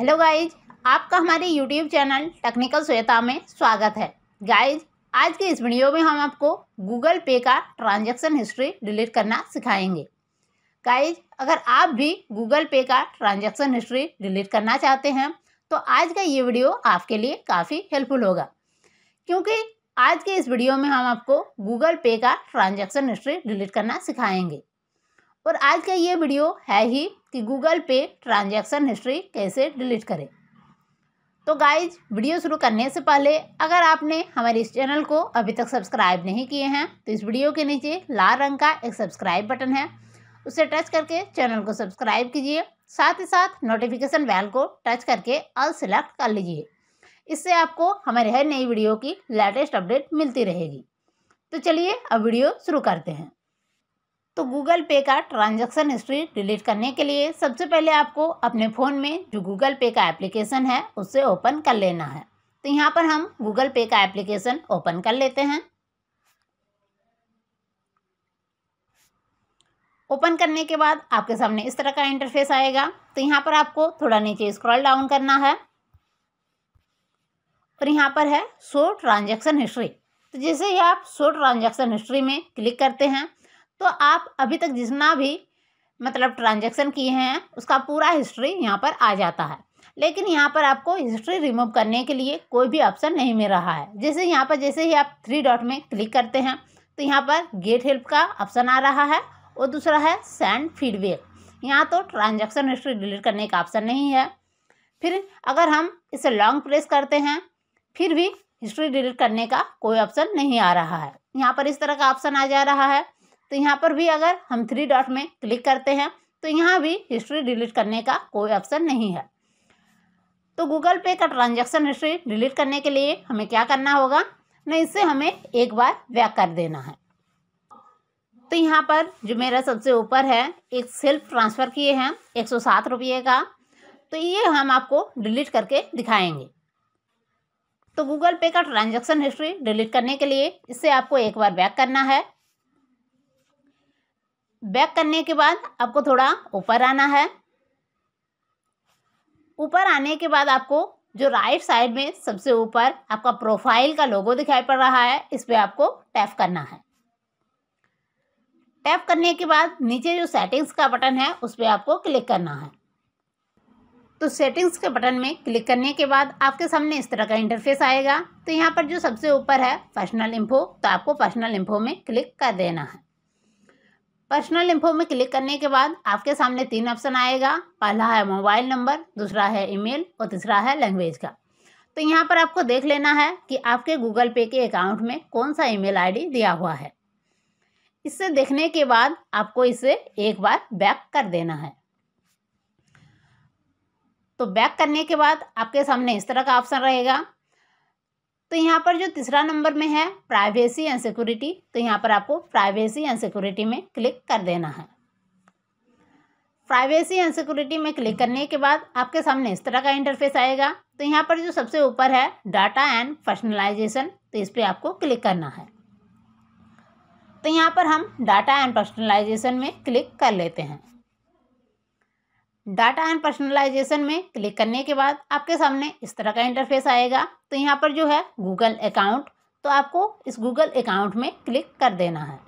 hello guys आपका हमारे YouTube channel technical Shweta में स्वागत है गाइज आज के इस वीडियो में हम आपको गूगल पे का ट्रांजैक्शन हिस्ट्री डिलीट करना सिखाएंगे गाइज अगर आप भी गूगल पे का ट्रांजैक्शन हिस्ट्री डिलीट करना चाहते हैं तो आज का ये वीडियो आपके लिए काफ़ी हेल्पफुल होगा क्योंकि आज के इस वीडियो में हम आपको गूगल पे का ट्रांजेक्शन हिस्ट्री डिलीट करना सिखाएंगे और आज का ये वीडियो है ही कि गूगल पे ट्रांजैक्शन हिस्ट्री कैसे डिलीट करें तो गाइज वीडियो शुरू करने से पहले अगर आपने हमारे इस चैनल को अभी तक सब्सक्राइब नहीं किए हैं तो इस वीडियो के नीचे लाल रंग का एक सब्सक्राइब बटन है उसे टच करके चैनल को सब्सक्राइब कीजिए साथ ही साथ नोटिफिकेशन बेल को टच करके ऑल सेलेक्ट कर लीजिए इससे आपको हमारे हर नई वीडियो की लेटेस्ट अपडेट मिलती रहेगी तो चलिए अब वीडियो शुरू करते हैं तो गूगल पे का ट्रांजैक्शन हिस्ट्री डिलीट करने के लिए सबसे पहले आपको अपने फ़ोन में जो गूगल पे का एप्लीकेशन है उससे ओपन कर लेना है तो यहाँ पर हम गूगल पे का एप्लीकेशन ओपन कर लेते हैं ओपन करने के बाद आपके सामने इस तरह का इंटरफेस आएगा तो यहाँ पर आपको थोड़ा नीचे स्क्रॉल डाउन करना है और यहाँ पर है शो ट्रांजैक्शन हिस्ट्री तो जैसे ही आप शो ट्रांजैक्शन हिस्ट्री में क्लिक करते हैं तो आप अभी तक जितना भी मतलब ट्रांजेक्शन किए हैं उसका पूरा हिस्ट्री यहाँ पर आ जाता है लेकिन यहाँ पर आपको हिस्ट्री रिमूव करने के लिए कोई भी ऑप्शन नहीं मिल रहा है जैसे यहाँ पर जैसे ही आप थ्री डॉट में क्लिक करते हैं तो यहाँ पर गेट हेल्प का ऑप्शन आ रहा है और दूसरा है सेंड फीडबैक यहाँ तो ट्रांजेक्शन हिस्ट्री डिलीट करने का ऑप्शन नहीं है फिर अगर हम इसे लॉन्ग प्रेस करते हैं फिर भी हिस्ट्री डिलीट करने का कोई ऑप्शन नहीं आ रहा है यहाँ पर इस तरह का ऑप्शन आ जा रहा है तो यहाँ पर भी अगर हम थ्री डॉट में क्लिक करते हैं तो यहाँ भी हिस्ट्री डिलीट करने का कोई ऑप्शन नहीं है तो गूगल पे का ट्रांजैक्शन हिस्ट्री डिलीट करने के लिए हमें क्या करना होगा न इससे हमें एक बार बैक कर देना है तो यहाँ पर जो मेरा सबसे ऊपर है एक सेल्फ ट्रांसफ़र किए हैं एक सौ सात रुपये का तो ये हम आपको डिलीट करके दिखाएंगे तो गूगल पे का ट्रांजैक्शन हिस्ट्री डिलीट करने के लिए इससे आपको एक बार बैक करना है बैक करने के बाद आपको थोड़ा ऊपर आना है ऊपर आने के बाद आपको जो राइट साइड में सबसे ऊपर आपका प्रोफाइल का लोगो दिखाई पड़ रहा है इस पर आपको टैप करना है टैप करने के बाद नीचे जो सेटिंग्स का बटन है उस पर आपको क्लिक करना है तो सेटिंग्स के बटन में क्लिक करने के बाद आपके सामने इस तरह का इंटरफेस आएगा तो यहाँ पर जो सबसे ऊपर है पर्सनल इन्फो तो आपको पर्सनल इन्फो में क्लिक कर देना है पर्सनल इन्फो में क्लिक करने के बाद आपके सामने तीन ऑप्शन आएगा पहला है मोबाइल नंबर दूसरा है ईमेल और तीसरा है लैंग्वेज का तो यहाँ पर आपको देख लेना है कि आपके गूगल पे के अकाउंट में कौन सा ईमेल आईडी दिया हुआ है इससे देखने के बाद आपको इसे एक बार बैक कर देना है तो बैक करने के बाद आपके सामने इस तरह का ऑप्शन रहेगा तो यहाँ पर जो तीसरा नंबर में है प्राइवेसी एंड सिक्योरिटी तो यहाँ पर आपको प्राइवेसी एंड सिक्योरिटी में क्लिक कर देना है प्राइवेसी एंड सिक्योरिटी में क्लिक करने के बाद आपके सामने इस तरह का इंटरफेस आएगा तो यहाँ पर जो सबसे ऊपर है डाटा एंड पर्सनलाइजेशन तो इस पर आपको क्लिक करना है तो यहाँ पर हम डाटा एंड पर्सनलाइजेशन में क्लिक कर लेते हैं डाटा एंड पर्सनलाइजेशन में क्लिक करने के बाद आपके सामने इस तरह का इंटरफेस आएगा तो यहाँ पर जो है गूगल अकाउंट तो आपको इस गूगल अकाउंट में क्लिक कर देना है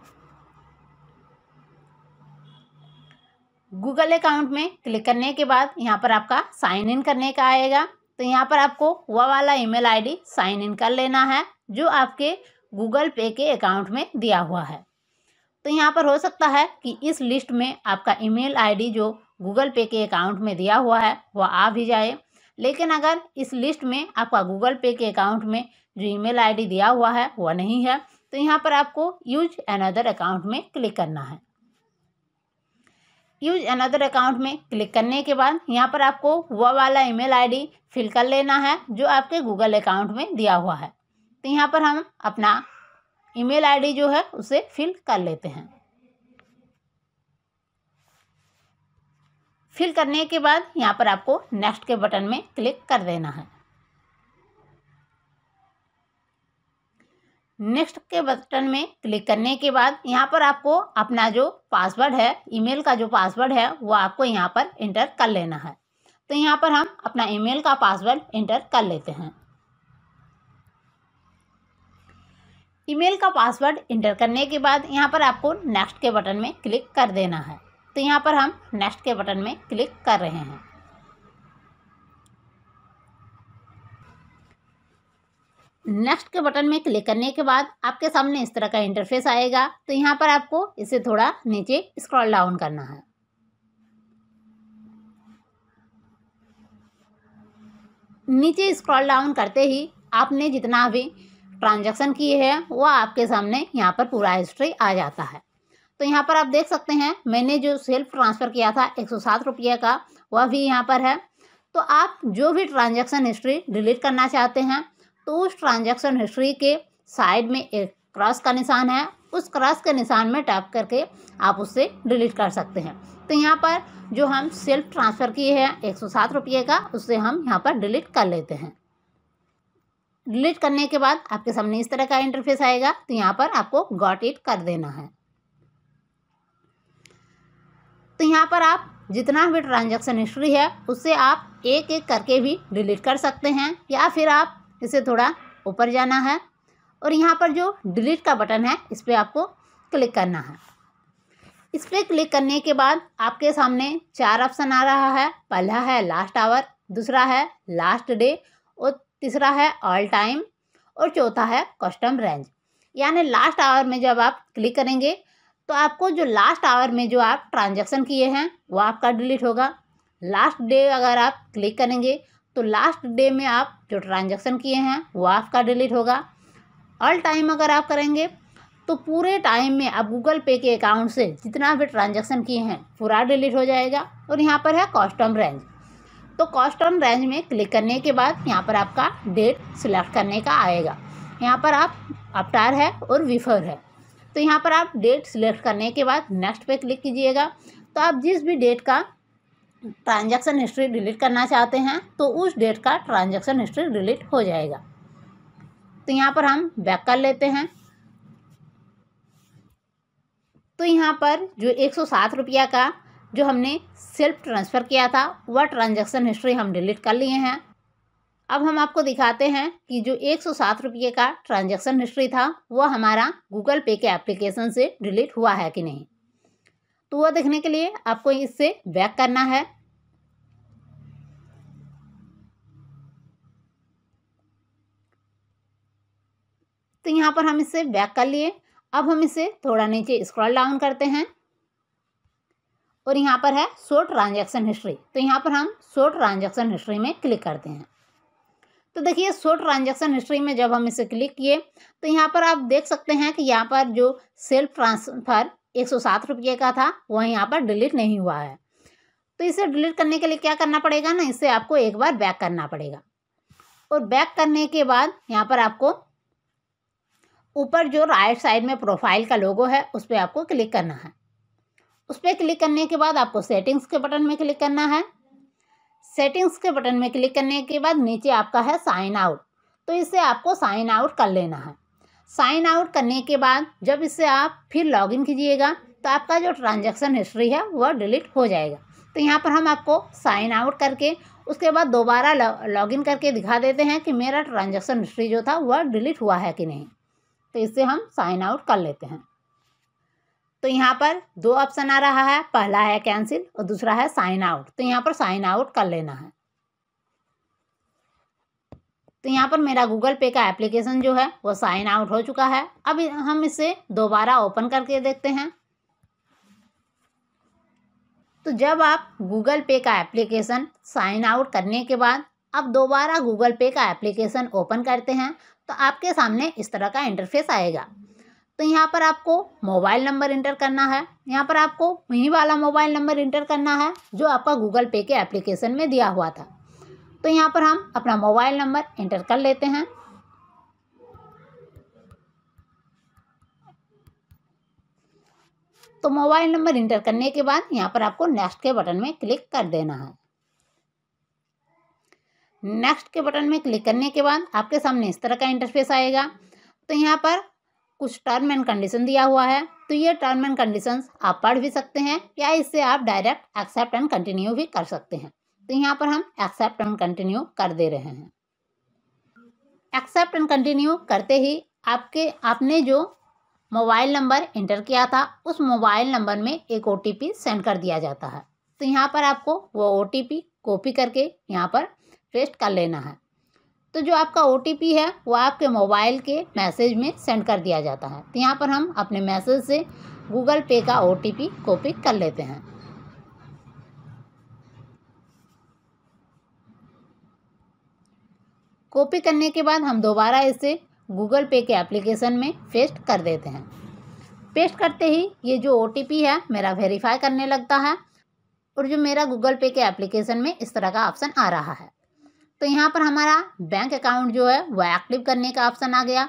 गूगल अकाउंट में क्लिक करने के बाद यहाँ पर आपका साइन इन करने का आएगा तो यहाँ पर आपको वह वाला ईमेल आईडी साइन इन कर लेना है जो आपके गूगल पे के अकाउंट में दिया हुआ है तो यहाँ पर हो सकता है कि इस लिस्ट में आपका ईमेल आईडी जो गूगल पे के अकाउंट में दिया हुआ है वह आ भी जाए लेकिन अगर इस लिस्ट में आपका गूगल पे के अकाउंट में जो ईमेल आईडी दिया हुआ है वह नहीं है तो यहाँ पर आपको यूज अनदर अकाउंट में क्लिक करना है यूज अनदर अकाउंट में क्लिक करने के बाद यहाँ पर आपको वह वाला ईमेल आईडी फिल कर लेना है जो आपके गूगल अकाउंट में दिया हुआ है तो यहाँ पर हम अपना ईमेल आईडी जो है उसे फिल कर लेते हैं फिल करने के बाद यहाँ पर आपको नेक्स्ट के बटन में क्लिक कर देना है नेक्स्ट के बटन में क्लिक करने के बाद यहाँ पर आपको अपना जो पासवर्ड है ईमेल का जो पासवर्ड है वो आपको यहाँ पर इंटर कर लेना है तो यहाँ पर हम अपना ईमेल का पासवर्ड इंटर कर लेते हैं ईमेल का पासवर्ड इंटर करने के बाद यहाँ पर आपको नेक्स्ट के बटन में क्लिक कर देना है तो यहाँ पर हम नेक्स्ट के बटन में क्लिक कर रहे हैं नेक्स्ट के बटन में क्लिक करने के बाद आपके सामने इस तरह का इंटरफेस आएगा तो यहाँ पर आपको इसे थोड़ा नीचे स्क्रॉल डाउन करना है नीचे स्क्रॉल डाउन करते ही आपने जितना भी ट्रांजैक्शन किए हैं वो आपके सामने यहाँ पर पूरा हिस्ट्री आ जाता है तो यहाँ पर आप देख सकते हैं मैंने जो सेल्फ ट्रांसफ़र किया था एक सौ सात रुपये का वह भी यहाँ पर है तो आप जो भी ट्रांजैक्शन हिस्ट्री डिलीट करना चाहते हैं तो उस ट्रांजैक्शन हिस्ट्री के साइड में एक क्रॉस का निशान है उस क्रॉस के निशान में टैप करके आप उससे डिलीट कर सकते हैं तो यहाँ पर जो हम सेल्फ ट्रांसफ़र किए हैं एक सौ सात रुपये का उससे हम यहाँ पर डिलीट कर लेते हैं डिलीट करने के बाद आपके सामने इस तरह का इंटरफेस आएगा तो यहाँ पर आपको गॉट इट कर देना है तो यहाँ पर आप जितना भी ट्रांजैक्शन हिस्ट्री है उससे आप एक एक करके भी डिलीट कर सकते हैं या फिर आप इसे थोड़ा ऊपर जाना है और यहाँ पर जो डिलीट का बटन है इस पर आपको क्लिक करना है इस पर क्लिक करने के बाद आपके सामने चार ऑप्शन आ रहा है पहला है लास्ट आवर दूसरा है लास्ट डे और तीसरा है ऑल टाइम और चौथा है कस्टम रेंज यानी लास्ट आवर में जब आप क्लिक करेंगे तो आपको जो लास्ट आवर में जो आप ट्रांजेक्शन किए हैं वो आपका डिलीट होगा लास्ट डे अगर आप क्लिक करेंगे तो लास्ट डे में आप जो ट्रांजेक्शन किए हैं वो आपका डिलीट होगा ऑल टाइम अगर आप करेंगे तो पूरे टाइम में आप गूगल पे के अकाउंट से जितना भी ट्रांजेक्शन किए हैं पूरा डिलीट हो जाएगा और यहाँ पर है कॉस्टम रेंज तो कॉस्टम रेंज में क्लिक करने के बाद यहाँ पर आपका डेट सिलेक्ट करने का आएगा यहाँ पर आप अपटार है और विफर है तो यहाँ पर आप डेट सिलेक्ट करने के बाद नेक्स्ट पे क्लिक कीजिएगा तो आप जिस भी डेट का ट्रांजैक्शन हिस्ट्री डिलीट करना चाहते हैं तो उस डेट का ट्रांजैक्शन हिस्ट्री डिलीट हो जाएगा तो यहाँ पर हम बैक कर लेते हैं तो यहाँ पर जो एक सौ रुपया का जो हमने सेल्फ ट्रांसफ़र किया था वह ट्रांजैक्शन हिस्ट्री हम डिलीट कर लिए हैं अब हम आपको दिखाते हैं कि जो एक सौ रुपये का ट्रांजेक्शन हिस्ट्री था वह हमारा गूगल पे के एप्लीकेशन से डिलीट हुआ है कि नहीं तो वह देखने के लिए आपको इससे बैक करना है तो यहाँ पर हम इसे बैक कर लिए अब हम इसे थोड़ा नीचे स्क्रॉल डाउन करते हैं और यहाँ पर है शो ट्रांजैक्शन हिस्ट्री तो यहाँ पर हम शो ट्रांजैक्शन हिस्ट्री में क्लिक करते हैं तो देखिए शो ट्रांजैक्शन हिस्ट्री में जब हम इसे क्लिक किए तो यहाँ पर आप देख सकते हैं कि यहाँ पर जो सेल्फ ट्रांसफ़र एक सौ सात रुपये का था वह यहाँ पर डिलीट नहीं हुआ है तो इसे डिलीट करने के लिए क्या करना पड़ेगा ना इसे आपको एक बार बैक करना पड़ेगा और बैक करने के बाद यहाँ पर आपको ऊपर जो राइट साइड में प्रोफाइल का लोगो है उस पर आपको क्लिक करना है उस पर क्लिक करने के बाद आपको सेटिंग्स के बटन में क्लिक करना है सेटिंग्स के बटन में क्लिक करने के बाद नीचे आपका है साइन आउट तो इसे आपको साइन आउट कर लेना है साइन आउट करने के बाद जब इसे आप फिर लॉगिन कीजिएगा तो आपका जो ट्रांजैक्शन हिस्ट्री है वह डिलीट हो जाएगा तो यहाँ पर हम आपको साइन आउट करके उसके बाद दोबारा लॉगिन करके दिखा देते हैं कि मेरा ट्रांजैक्शन हिस्ट्री जो था वह डिलीट हुआ है कि नहीं तो इससे हम साइन आउट कर लेते हैं तो यहाँ पर दो ऑप्शन आ रहा है पहला है कैंसिल और दूसरा है साइन आउट तो यहाँ पर साइन आउट कर लेना है तो यहाँ पर मेरा गूगल पे का एप्लीकेशन जो है वो साइन आउट हो चुका है अब हम इसे दोबारा ओपन करके देखते हैं तो जब आप गूगल पे का एप्लीकेशन साइन आउट करने के बाद आप दोबारा गूगल पे का एप्लीकेशन ओपन करते हैं तो आपके सामने इस तरह का इंटरफेस आएगा तो यहाँ पर आपको मोबाइल नंबर इंटर करना है यहाँ पर आपको वहीं वाला मोबाइल नंबर इंटर करना है जो आपका गूगल पे के एप्लीकेशन में दिया हुआ था तो यहाँ पर हम अपना मोबाइल नंबर इंटर कर लेते हैं तो मोबाइल नंबर इंटर करने के बाद यहाँ पर आपको नेक्स्ट के बटन में क्लिक कर देना है नेक्स्ट के बटन में क्लिक करने के बाद आपके सामने इस तरह का इंटरफेस आएगा तो यहाँ पर कुछ टर्म एंड कंडीशन दिया हुआ है तो ये टर्म एंड कंडीशन आप पढ़ भी सकते हैं या इससे आप डायरेक्ट एक्सेप्ट एंड कंटिन्यू भी कर सकते हैं तो यहाँ पर हम एक्सेप्ट एंड कंटिन्यू कर दे रहे हैं एक्सेप्ट एंड कंटिन्यू करते ही आपके आपने जो मोबाइल नंबर इंटर किया था उस मोबाइल नंबर में एक ओ सेंड कर दिया जाता है तो यहाँ पर आपको वो ओ कॉपी करके यहाँ पर पेस्ट कर लेना है तो जो आपका ओ है वो आपके मोबाइल के मैसेज में सेंड कर दिया जाता है तो यहाँ पर हम अपने मैसेज से गूगल पे का ओ कॉपी कर लेते हैं कॉपी करने के बाद हम दोबारा इसे गूगल पे के एप्लीकेशन में पेस्ट कर देते हैं पेस्ट करते ही ये जो ओ है मेरा वेरीफाई करने लगता है और जो मेरा गूगल पे के एप्लीकेशन में इस तरह का ऑप्शन आ रहा है तो यहाँ पर हमारा बैंक अकाउंट जो है वह एक्टिव करने का ऑप्शन आ गया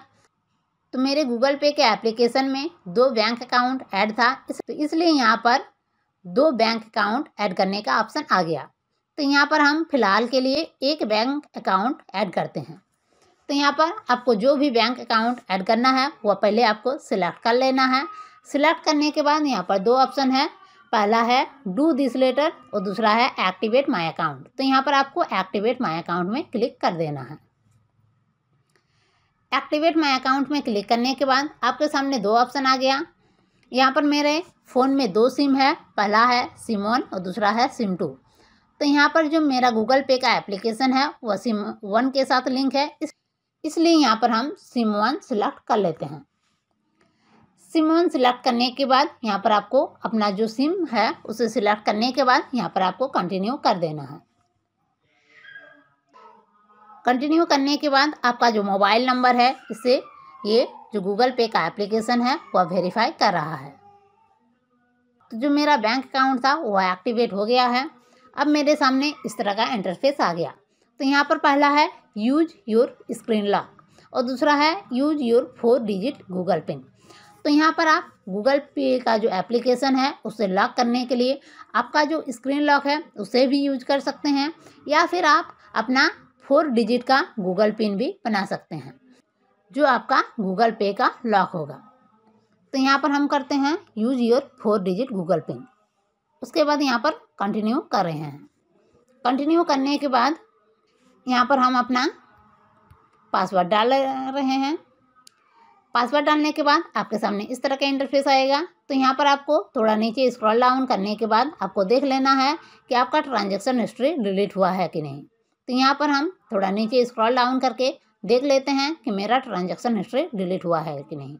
तो मेरे गूगल पे के एप्लीकेशन में दो बैंक अकाउंट ऐड था तो इसलिए यहाँ पर दो बैंक अकाउंट ऐड करने का ऑप्शन आ गया तो यहाँ पर हम फिलहाल के लिए एक बैंक अकाउंट ऐड करते हैं तो यहाँ पर आपको जो भी बैंक अकाउंट ऐड करना है वह पहले आपको सिलेक्ट कर लेना है सिलेक्ट करने के बाद यहाँ पर दो ऑप्शन है पहला है डू दिस लेटर और दूसरा है एक्टिवेट माई अकाउंट तो यहाँ पर आपको एक्टिवेट माई अकाउंट में क्लिक कर देना है एक्टिवेट माई अकाउंट में क्लिक करने के बाद आपके सामने दो ऑप्शन आ गया यहाँ पर मेरे फ़ोन में दो सिम है पहला है सिम वन और दूसरा है सिम टू तो यहाँ पर जो मेरा गूगल पे का एप्लीकेशन है वह सिम वन के साथ लिंक है इस इसलिए यहाँ पर हम सिम वन सिलेक्ट कर लेते हैं सिम वन सिलेक्ट करने के बाद यहाँ पर आपको अपना जो सिम है उसे सिलेक्ट करने के बाद यहाँ पर आपको कंटिन्यू कर देना है कंटिन्यू करने के बाद आपका जो मोबाइल नंबर है इसे ये जो गूगल पे का एप्लीकेशन है वह वेरीफाई कर रहा है तो जो मेरा बैंक अकाउंट था वह एक्टिवेट हो गया है अब मेरे सामने इस तरह का इंटरफेस आ गया तो यहाँ पर पहला है यूज योर स्क्रीन लॉक और दूसरा है use your four digit Google PIN तो यहाँ पर आप गूगल पे का जो एप्लीकेशन है उसे लॉक करने के लिए आपका जो स्क्रीन लॉक है उसे भी यूज कर सकते हैं या फिर आप अपना फोर डिजिट का गूगल पिन भी बना सकते हैं जो आपका गूगल पे का लॉक होगा तो यहाँ पर हम करते हैं use your four digit Google PIN उसके बाद यहाँ पर कंटिन्यू कर रहे हैं कंटिन्यू करने के बाद यहाँ पर हम अपना पासवर्ड डाल रहे हैं पासवर्ड डालने के बाद आपके सामने इस तरह का इंटरफेस आएगा तो यहाँ पर आपको थोड़ा नीचे स्क्रॉल डाउन करने के बाद आपको देख लेना है कि आपका ट्रांजेक्शन हिस्ट्री डिलीट हुआ है कि नहीं तो यहाँ पर हम थोड़ा नीचे स्क्रॉल डाउन करके देख लेते हैं कि मेरा ट्रांजेक्शन हिस्ट्री डिलीट हुआ है कि नहीं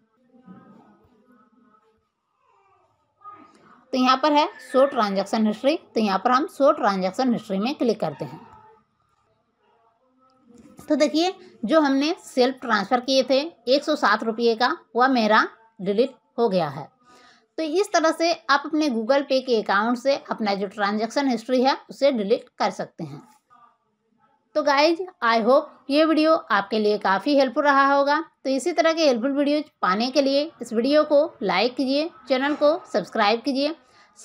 तो यहाँ पर है शो ट्रांजेक्शन हिस्ट्री तो यहाँ पर हम शो ट्रांजेक्शन हिस्ट्री में क्लिक करते हैं तो देखिए जो हमने सेल्फ ट्रांसफ़र किए थे एक सौ सात रुपये का वह मेरा डिलीट हो गया है तो इस तरह से आप अपने गूगल पे के अकाउंट से अपना जो ट्रांजैक्शन हिस्ट्री है उसे डिलीट कर सकते हैं तो गाइज आई होप ये वीडियो आपके लिए काफ़ी हेल्पफुल रहा होगा तो इसी तरह के हेल्पफुल वीडियो पाने के लिए इस वीडियो को लाइक कीजिए चैनल को सब्सक्राइब कीजिए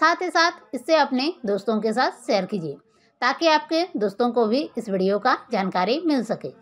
साथ ही साथ इससे अपने दोस्तों के साथ शेयर कीजिए ताकि आपके दोस्तों को भी इस वीडियो का जानकारी मिल सके